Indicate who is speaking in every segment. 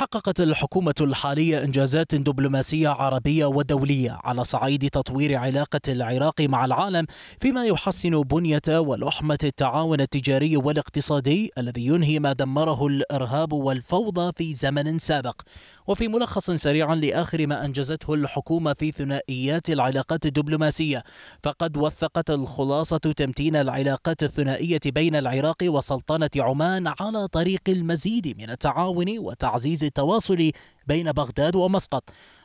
Speaker 1: حققت الحكومة الحالية إنجازات دبلوماسية عربية ودولية على صعيد تطوير علاقة العراق مع العالم فيما يحسن بنية ولحمة التعاون التجاري والاقتصادي الذي ينهي ما دمره الإرهاب والفوضى في زمن سابق وفي ملخص سريع لآخر ما أنجزته الحكومة في ثنائيات العلاقات الدبلوماسية فقد وثقت الخلاصة تمتين العلاقات الثنائية بين العراق وسلطنة عمان على طريق المزيد من التعاون وتعزيز التواصل بين بغداد ومسقط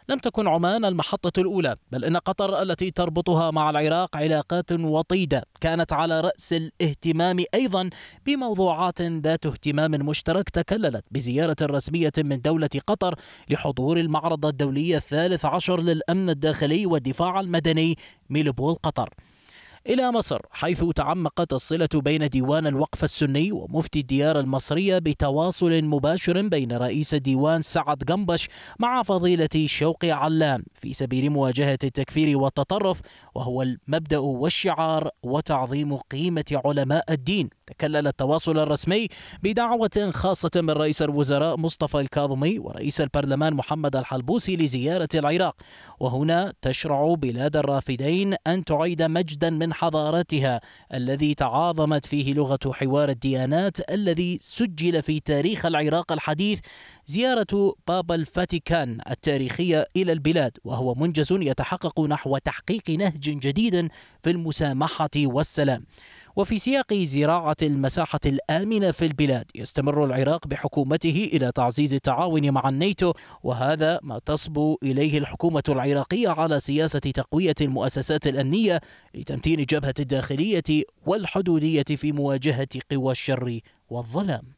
Speaker 1: لم تكن عمان المحطة الأولى بل إن قطر التي تربطها مع العراق علاقات وطيدة كانت على رأس الاهتمام أيضا بموضوعات ذات اهتمام مشترك تكللت بزيارة رسمية من دولة قطر لحضور المعرض الدولي الثالث عشر للأمن الداخلي والدفاع المدني ميلبول قطر إلى مصر حيث تعمقت الصلة بين ديوان الوقف السني ومفتي الديار المصرية بتواصل مباشر بين رئيس ديوان سعد قنبش مع فضيلة شوقي علام في سبيل مواجهة التكفير والتطرف وهو المبدأ والشعار وتعظيم قيمة علماء الدين تكلل التواصل الرسمي بدعوة خاصة من رئيس الوزراء مصطفى الكاظمي ورئيس البرلمان محمد الحلبوسي لزيارة العراق وهنا تشرع بلاد الرافدين أن تعيد مجدا من حضارتها الذي تعاظمت فيه لغة حوار الديانات الذي سجل في تاريخ العراق الحديث زيارة بابا الفاتيكان التاريخية إلى البلاد وهو منجز يتحقق نحو تحقيق نهج جديد في المسامحة والسلام وفي سياق زراعة المساحة الآمنة في البلاد يستمر العراق بحكومته إلى تعزيز التعاون مع الناتو وهذا ما تصبو إليه الحكومة العراقية على سياسة تقوية المؤسسات الأمنية لتمتين جبهة الداخلية والحدودية في مواجهة قوى الشر والظلام